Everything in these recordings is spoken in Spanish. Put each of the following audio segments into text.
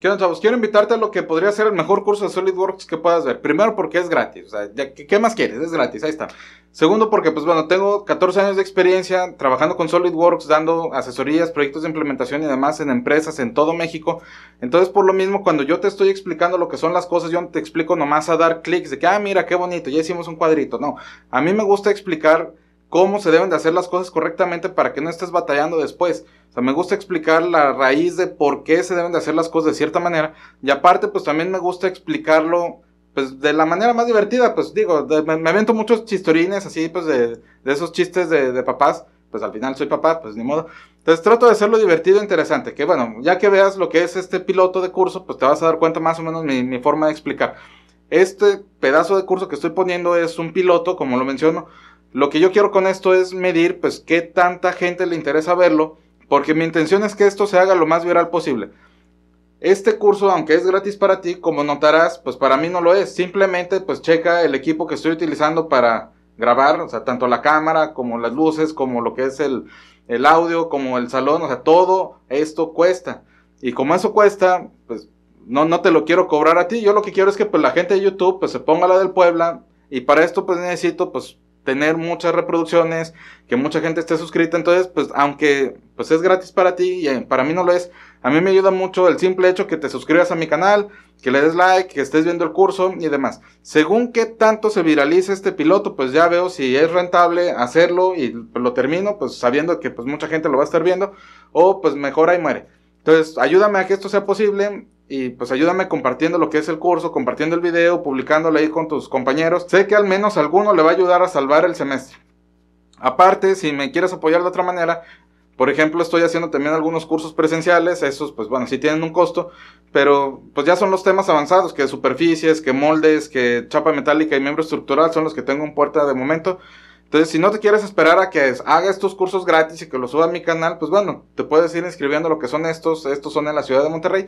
¿Qué chavos? Quiero invitarte a lo que podría ser el mejor curso de SolidWorks que puedas ver. Primero, porque es gratis. O sea, ¿qué más quieres? Es gratis, ahí está. Segundo, porque, pues bueno, tengo 14 años de experiencia trabajando con SolidWorks, dando asesorías, proyectos de implementación y demás en empresas en todo México. Entonces, por lo mismo, cuando yo te estoy explicando lo que son las cosas, yo no te explico nomás a dar clics de que, ah, mira, qué bonito, ya hicimos un cuadrito. No, a mí me gusta explicar cómo se deben de hacer las cosas correctamente para que no estés batallando después. O sea, me gusta explicar la raíz de por qué se deben de hacer las cosas de cierta manera. Y aparte, pues también me gusta explicarlo, pues, de la manera más divertida. Pues digo, me, avento muchos chistorines así, pues, de, esos chistes de, papás. Pues al final soy papá, pues ni modo. Entonces trato de hacerlo divertido e interesante. Que bueno, ya que veas lo que es este piloto de curso, pues te vas a dar cuenta más o menos mi, mi forma de explicar. Este pedazo de curso que estoy poniendo es un piloto, como lo menciono, lo que yo quiero con esto es medir pues qué tanta gente le interesa verlo, porque mi intención es que esto se haga lo más viral posible. Este curso, aunque es gratis para ti, como notarás, pues para mí no lo es. Simplemente pues checa el equipo que estoy utilizando para grabar, o sea, tanto la cámara como las luces, como lo que es el, audio, como el salón, o sea, todo esto cuesta. Y como eso cuesta, pues no, no te lo quiero cobrar a ti. Yo lo que quiero es que pues la gente de YouTube pues se ponga la del Puebla y para esto pues necesito pues tener muchas reproducciones, que mucha gente esté suscrita. Entonces, pues aunque pues es gratis para ti y eh, para mí no lo es, a mí me ayuda mucho el simple hecho que te suscribas a mi canal, que le des like, que estés viendo el curso y demás. Según qué tanto se viralice este piloto, pues ya veo si es rentable hacerlo y lo termino, pues sabiendo que pues mucha gente lo va a estar viendo o pues mejora y muere. Entonces, ayúdame a que esto sea posible y pues ayúdame compartiendo lo que es el curso, compartiendo el video, publicándolo ahí con tus compañeros. Sé que al menos alguno le va a ayudar a salvar el semestre. Aparte, si me quieres apoyar de otra manera, por ejemplo, estoy haciendo también algunos cursos presenciales, esos pues bueno, sí tienen un costo, pero pues ya son los temas avanzados, que superficies, que moldes, que chapa metálica y miembro estructural son los que tengo en puerta de momento. Entonces, si no te quieres esperar a que haga estos cursos gratis y que los suba a mi canal, pues bueno, te puedes ir inscribiendo lo que son estos, estos son en la ciudad de Monterrey.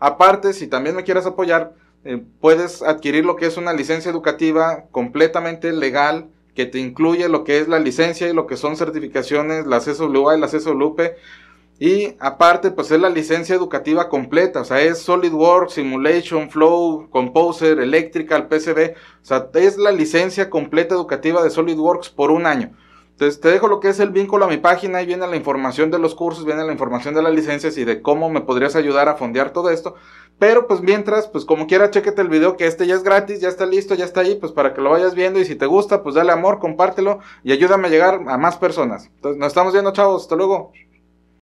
Aparte, si también me quieres apoyar, eh, puedes adquirir lo que es una licencia educativa completamente legal, que te incluye lo que es la licencia y lo que son certificaciones, la CSWA y la CSWP. E. Y aparte, pues es la licencia educativa completa, o sea, es SolidWorks, Simulation, Flow, Composer, Electrical, PCB, o sea, es la licencia completa educativa de SolidWorks por un año. Entonces, te dejo lo que es el vínculo a mi página, ahí viene la información de los cursos, viene la información de las licencias y de cómo me podrías ayudar a fondear todo esto. Pero pues mientras, pues como quiera, chequete el video que este ya es gratis, ya está listo, ya está ahí, pues para que lo vayas viendo y si te gusta, pues dale amor, compártelo y ayúdame a llegar a más personas. Entonces, nos estamos viendo, chavos, hasta luego.